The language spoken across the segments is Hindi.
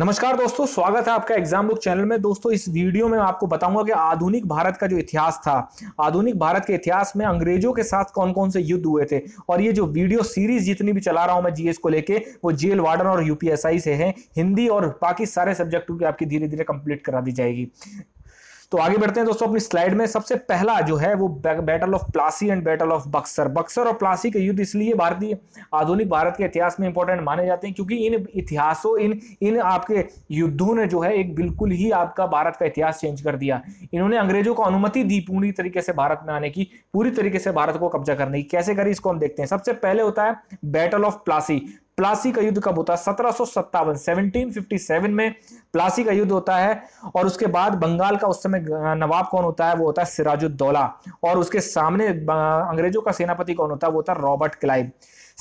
नमस्कार दोस्तों स्वागत है आपका एग्जाम बुक चैनल में दोस्तों इस वीडियो में आपको बताऊंगा कि आधुनिक भारत का जो इतिहास था आधुनिक भारत के इतिहास में अंग्रेजों के साथ कौन कौन से युद्ध हुए थे और ये जो वीडियो सीरीज जितनी भी चला रहा हूं मैं जीएस को लेके वो जेल वार्डन और यूपीएसआई से है हिंदी और बाकी सारे सब्जेक्टों की आपकी धीरे धीरे कंप्लीट करा दी जाएगी तो आगे बढ़ते हैं दोस्तों अपनी स्लाइड में सबसे पहला जो है वो battle of Plassey and battle of Buxar Buxar और प्लासी के युद्ध इसलिए भारतीय आधुनिक भारत के इतिहास में इंपॉर्टेंट माने जाते हैं क्योंकि इन इतिहासों इन इन आपके युद्धों ने जो है एक बिल्कुल ही आपका भारत का इतिहास चेंज कर दिया इन्होंने अंग्रेजों को अनुमति दी पूरी तरीके से भारत में आने की पूरी तरीके से भारत को कब्जा करने की कैसे करी इसको हम देखते हैं सबसे पहले होता है बैटल ऑफ प्लासी प्लासी का युद्ध कब होता है सत्रह सो में प्लासी का युद्ध होता है और उसके बाद बंगाल का उस समय नवाब कौन होता है वो होता है सिराजुद्दौला और उसके सामने अंग्रेजों का सेनापति कौन होता है वो होता है रॉबर्ट क्लाइव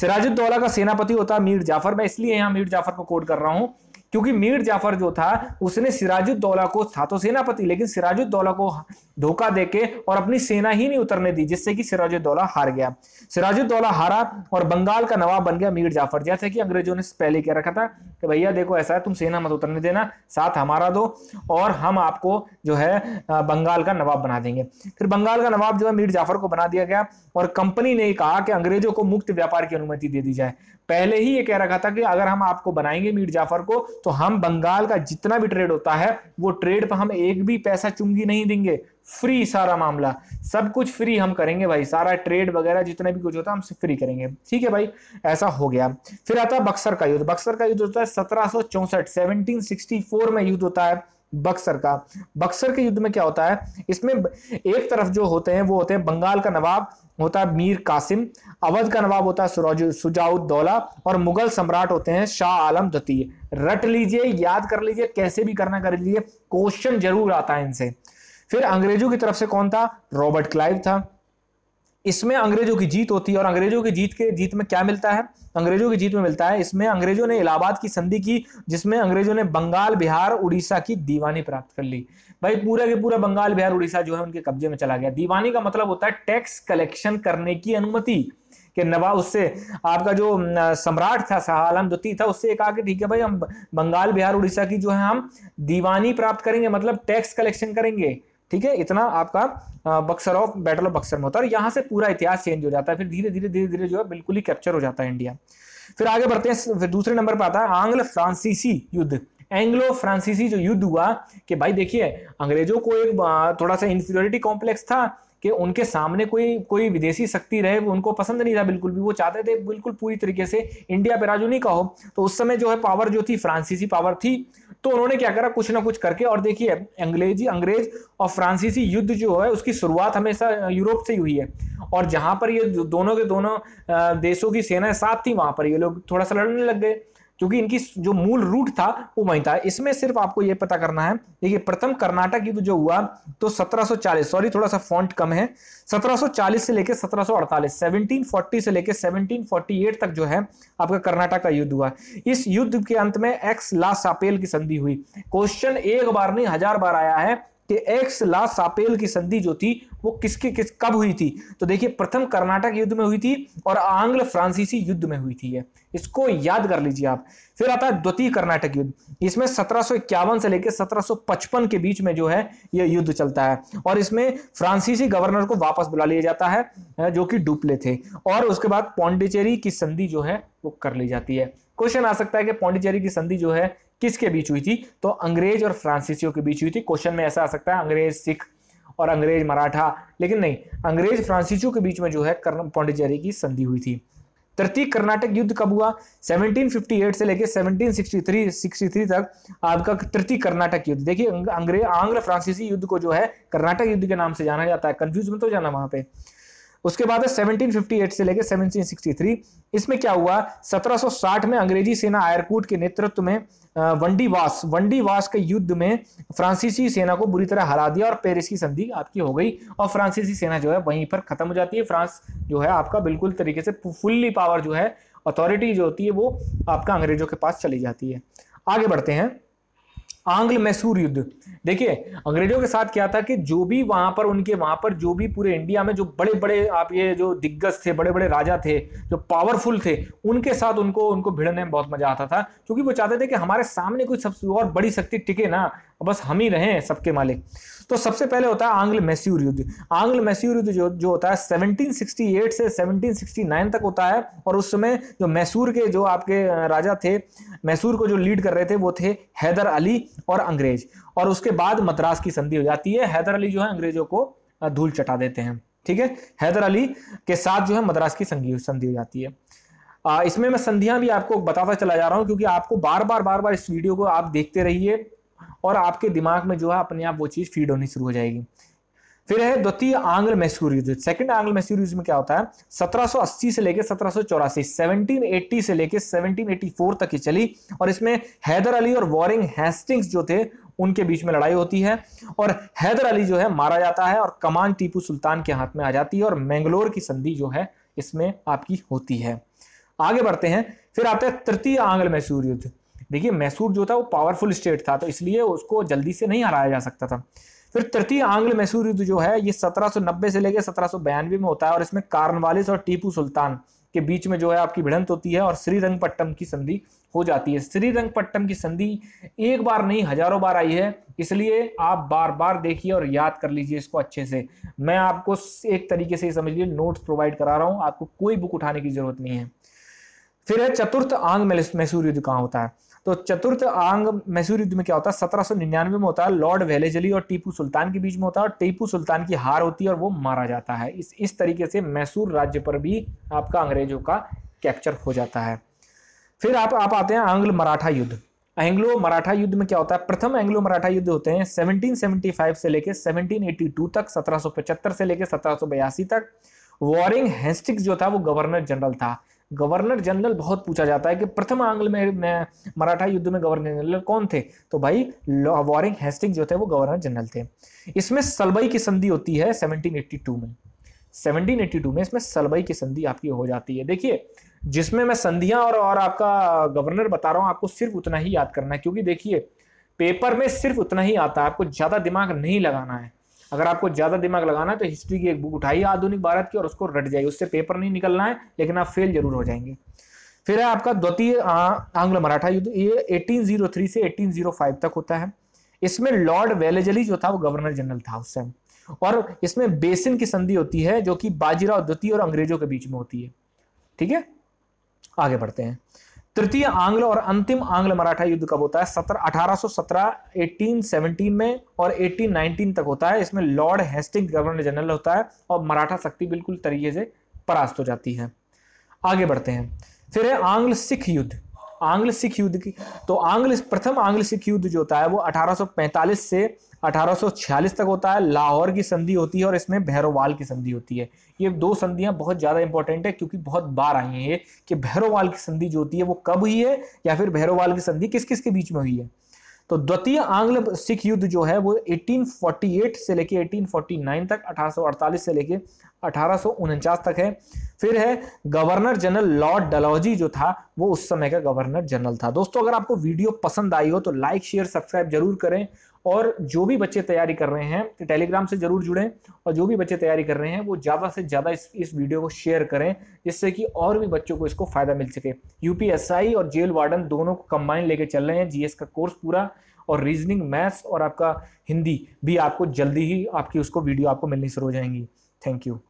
सिराजुद्दौला का सेनापति होता है मीर जाफर मैं इसलिए यहाँ मीर जाफर को कोट कर रहा हूँ क्योंकि मीर जाफर जो था उसने सिराजुद्दौला को था तो सेनापति लेकिन सिराजुद्दौला को धोखा देके और अपनी सेना ही नहीं उतरने दी जिससे कि सिराजुद्दौला हार गया सिराजुद्दौला हारा और बंगाल का नवाब बन गया मीर जाफर जैसे कि अंग्रेजों ने पहले कह रखा था कि भैया देखो ऐसा है तुम सेना मत उतरने देना साथ हमारा दो और हम आपको जो है बंगाल का नवाब बना देंगे फिर बंगाल का नवाब जो है मीर जाफर को बना दिया गया और कंपनी ने कहा कि अंग्रेजों को मुक्त व्यापार की अनुमति दे दी जाए पहले ही ये कह रखा था कि अगर हम आपको बनाएंगे मीर जाफर को तो हम बंगाल का जितना भी ट्रेड होता है वो ट्रेड पर हम एक भी पैसा चुंगी नहीं देंगे फ्री सारा मामला सब कुछ फ्री हम करेंगे भाई सारा ट्रेड वगैरह जितना भी कुछ होता है हम फ्री करेंगे ठीक है भाई ऐसा हो गया फिर आता है बक्सर का युद्ध बक्सर का युद्ध होता है सत्रह सौ में युद्ध होता है बक्सर का बक्सर के युद्ध में क्या होता है इसमें एक तरफ जो होते हैं वो होते हैं बंगाल का नवाब होता है मीर कासिम अवध का नवाब होता है सुजाउदौला और मुगल सम्राट होते हैं शाह आलम द्वितीय रट लीजिए याद कर लीजिए कैसे भी करना कर लीजिए क्वेश्चन जरूर आता है इनसे फिर अंग्रेजों की तरफ से कौन था रॉबर्ट क्लाइव था इसमें अंग्रेजों की जीत होती है और अंग्रेजों की जीत के जीत में क्या मिलता है अंग्रेजों की जीत में मिलता है इसमें अंग्रेजों ने इलाहाबाद की संधि की जिसमें अंग्रेजों ने बंगाल बिहार उड़ीसा की दीवानी प्राप्त कर ली भाई पूरा के पूरा बंगाल बिहार उड़ीसा जो है उनके कब्जे में चला गया दीवानी का मतलब होता है टैक्स कलेक्शन करने की अनुमति के नवाब उससे आपका जो सम्राट था शाह आलम द्वितीय था उससे कहा कि ठीक है भाई हम बंगाल बिहार उड़ीसा की जो है हम दीवानी प्राप्त करेंगे मतलब टैक्स कलेक्शन करेंगे ठीक है इतना आपका Buxar of battle of Buxar में होता है और यहाँ से पूरा इतिहास चेंज हो जाता है फिर धीरे धीरे धीरे धीरे जो है बिल्कुल ही कैप्चर हो जाता है इंडिया फिर आगे बढ़ते हैं फिर दूसरे नंबर पर आता है आंग्ल फ्रांसीसी युद्ध एंग्लो फ्रांसीसी जो युद्ध हुआ कि भाई देखिए अंग्रेजों को एक थोड़ा सा इंफीरियोरिटी कॉम्प्लेक्स था कि उनके सामने कोई कोई विदेशी शक्ति रहे वो उनको पसंद नहीं था बिल्कुल भी वो चाहते थे बिल्कुल पूरी तरीके से इंडिया पे राज नहीं का हो तो उस समय जो है पावर जो थी फ्रांसीसी पावर थी तो उन्होंने क्या करा कुछ ना कुछ करके और देखिए अंग्रेजी अंग्रेज और फ्रांसीसी युद्ध जो है उसकी शुरुआत हमेशा यूरोप से ही हुई है और जहां पर ये दोनों के दोनों देशों की सेनाएं साथ थी वहां पर ये लोग थोड़ा सा लड़ने लग गए क्योंकि इनकी जो मूल रूट था वो वहीं था इसमें सिर्फ आपको ये पता करना है देखिए प्रथम कर्नाटक युद्ध जो हुआ तो 1740 सॉरी थोड़ा सा फॉन्ट कम है 1740 से लेकर 1748 1740 से लेकर 1748 तक जो है आपका कर्नाटक का युद्ध हुआ इस युद्ध के अंत में एक्स ला सापेल की संधि हुई क्वेश्चन एक बार नहीं हजार बार आया है कि एक्स ला सापेल की संधि जो थी वो किसके किस कब हुई थी तो देखिए प्रथम कर्नाटक युद्ध में हुई थी और आंग्ल फ्रांसीसी युद्ध में हुई थी इसको याद कर लीजिए आप फिर आता है द्वितीय कर्नाटक युद्ध इसमें सत्रह से लेकर सत्रह के बीच में जो है यह युद्ध चलता है और इसमें फ्रांसीसी गवर्नर को वापस बुला लिया जाता है जो कि डुपले थे और उसके बाद पौंडिचेरी की संधि जो है वो कर ली जाती है क्वेश्चन आ सकता है कि पौंडिचेरी की संधि जो है किसके बीच हुई थी तो अंग्रेज और फ्रांसीसियों के बीच हुई थी क्वेश्चन में ऐसा आ सकता है अंग्रेज सिख और अंग्रेज मराठा लेकिन नहीं अंग्रेज फ्रांसीसियों के बीच में जो है पौंडिचेरी की संधि हुई थी तृतीय कर्नाटक युद्ध कब हुआ 1758 से लेकर 1763 63 तक आपका तृतीय कर्नाटक युद्ध देखिए अंग्रेज आंग्ल फ्रांसीसी युद्ध को जो है कर्नाटक युद्ध के नाम से जाना जाता है कंफ्यूज मत हो जाना वहां पे उसके बाद है 1758 से लेकर 1763 इसमें क्या हुआ 1760 में अंग्रेजी सेना आयरकूट के नेतृत्व में वंडी वास वंडी वास के युद्ध में फ्रांसीसी सेना को बुरी तरह हरा दिया और पेरिस की संधि आपकी हो गई और फ्रांसीसी सेना जो है वहीं पर खत्म हो जाती है फ्रांस जो है आपका बिल्कुल तरीके से फुल्ली पावर जो है अथॉरिटी जो होती है वो आपका अंग्रेजों के पास चली जाती है आगे बढ़ते हैं आंग्ल मैसूर युद्ध देखिए अंग्रेजों के साथ क्या था कि जो भी वहां पर उनके वहां पर जो भी पूरे इंडिया में जो बड़े बड़े आप ये जो दिग्गज थे बड़े बड़े राजा थे जो पावरफुल थे उनके साथ उनको उनको भिड़ने में बहुत मजा आता था क्योंकि वो चाहते थे कि हमारे सामने कोई सबसे और बड़ी शक्ति टिके ना और बस हम ही रहे हैं सबके मालिक तो सबसे पहले होता है आंग्ल मैस्यूर युद्ध आंग्ल मैस्यूर युद्ध जो जो होता है 1768 से 1769 तक होता है और उस समय जो मैसूर के जो आपके राजा थे मैसूर को जो लीड कर रहे थे वो थे हैदर अली और अंग्रेज और उसके बाद मद्रास की संधि हो जाती है हैदर अली जो है अंग्रेजों को धूल चटा देते हैं ठीक है हैदर अली के साथ जो है मद्रास की संधि हो जाती है इसमें मैं संधियां भी आपको बताता चला जा रहा हूँ क्योंकि आपको बार बार बार बार इस वीडियो को आप देखते रहिए और आपके दिमाग में जो है अपने आप वो चीज़ फीड होनी शुरू हो जाएगी फिर है द्वितीय आंग्ल मैसूर युद्ध सेकंड आंग्ल मैसूर युद्ध में क्या होता है 1780 से लेकर सत्रह 1780 से लेकर 1784 तक ही चली और इसमें हैदर अली और वॉरिंग हेस्टिंग्स जो थे उनके बीच में लड़ाई होती है और हैदर अली जो है मारा जाता है और कमान टीपू सुल्तान के हाथ में आ जाती है और मैंगलोर की संधि जो है इसमें आपकी होती है आगे बढ़ते हैं फिर आते हैं तृतीय आंग्ल मैसूर युद्ध देखिए मैसूर जो था वो पावरफुल स्टेट था तो इसलिए उसको जल्दी से नहीं हराया जा सकता था फिर तृतीय आंग्ल मैसूर युद्ध जो है ये 1790 से लेकर सत्रह में होता है और इसमें कार्नवालिस और टीपू सुल्तान के बीच में जो है आपकी भिड़ंत होती है और श्रीरंगपट्टम की संधि हो जाती है श्रीरंगपट्टम की संधि एक बार नहीं हजारों बार आई है इसलिए आप बार बार देखिए और याद कर लीजिए इसको अच्छे से मैं आपको एक तरीके से समझ लीजिए नोट्स प्रोवाइड करा रहा हूं आपको कोई बुक उठाने की जरूरत नहीं है फिर है चतुर्थ आंग मैसूर युद्ध कहाँ होता है तो चतुर्थ आंग मैसूर युद्ध में क्या होता है सत्रह में होता है लॉर्ड वेलेजली और टीपू सुल्तान के बीच में होता है और टीपू सुल्तान की हार होती है और वो मारा जाता है इस इस तरीके से मैसूर राज्य पर भी आपका अंग्रेजों का कैप्चर हो जाता है फिर आप आप आते हैं आंग्ल मराठा युद्ध एंग्लो मराठा युद्ध में क्या होता है प्रथम एंग्लो मराठा युद्ध होते हैं 1775 से लेकर 1782 तक 1775 से लेकर 1782 तक वॉरिंग हेस्टिक्स जो था वो गवर्नर जनरल था गवर्नर जनरल बहुत पूछा जाता है कि प्रथम आंग्ल में में मराठा युद्ध में गवर्नर जनरल कौन थे तो भाई वॉरिंग हेस्टिंग जो थे वो गवर्नर जनरल थे इसमें सलबई की संधि होती है 1782 में 1782 में इसमें सलबई की संधि आपकी हो जाती है देखिए जिसमें मैं संधियां और और आपका गवर्नर बता रहा हूं आपको सिर्फ उतना ही याद करना है क्योंकि देखिए पेपर में सिर्फ उतना ही आता है आपको ज्यादा दिमाग नहीं लगाना है अगर आपको ज़्यादा दिमाग लगाना है तो हिस्ट्री की एक बुक उठाइए आधुनिक भारत की और उसको रट जाइए उससे पेपर नहीं निकलना है लेकिन आप फेल जरूर हो जाएंगे फिर है आपका द्वितीय आंग्ल मराठा युद्ध ये 1803 से 1805 तक होता है इसमें लॉर्ड वेलेजली जो था वो गवर्नर जनरल था उस टाइम और इसमें बेसिन की संधि होती है जो कि बाजीराव द्वितीय और अंग्रेजों के बीच में होती है ठीक है आगे बढ़ते हैं तृतीय आंग्ल और अंतिम आंग्ल मराठा युद्ध कब होता है सत्रह अठारह सो सत्रह एटीन सेवनटीन में और एटीन नाइनटीन तक होता है इसमें लॉर्ड हेस्टिंग गवर्नर जनरल होता है और मराठा शक्ति बिल्कुल तरीके से परास्त हो जाती है आगे बढ़ते हैं फिर है आंग्ल सिख युद्ध आंग्ल सिख युद्ध की तो आंग्ल प्रथम आंग्ल सिख युद्ध जो होता है वो 1845 से 1846 तक होता है लाहौर की संधि होती है और इसमें भैरोवाल की संधि होती है ये दो संधियां बहुत ज़्यादा इंपॉर्टेंट है क्योंकि बहुत बार आई है ये कि भैरोवाल की संधि जो होती है वो कब हुई है या फिर भैरोवाल की संधि किस किस के बीच में हुई है तो द्वितीय आंग्ल सिख युद्ध जो है वो 1848 से लेके 1849 तक 1848 से लेके अठारह तक है फिर है गवर्नर जनरल लॉर्ड डलौजी जो था वो उस समय का गवर्नर जनरल था दोस्तों अगर आपको वीडियो पसंद आई हो तो लाइक शेयर सब्सक्राइब जरूर करें और जो भी बच्चे तैयारी कर रहे हैं टेलीग्राम से जरूर जुड़ें और जो भी बच्चे तैयारी कर रहे हैं वो ज़्यादा से ज़्यादा इस इस वीडियो को शेयर करें जिससे कि और भी बच्चों को इसको फ़ायदा मिल सके यूपीएसआई और जेल वार्डन दोनों को कंबाइन लेके चल रहे हैं जीएस का कोर्स पूरा और रीजनिंग मैथ्स और आपका हिंदी भी आपको जल्दी ही आपकी उसको वीडियो आपको मिलनी शुरू हो जाएंगी थैंक यू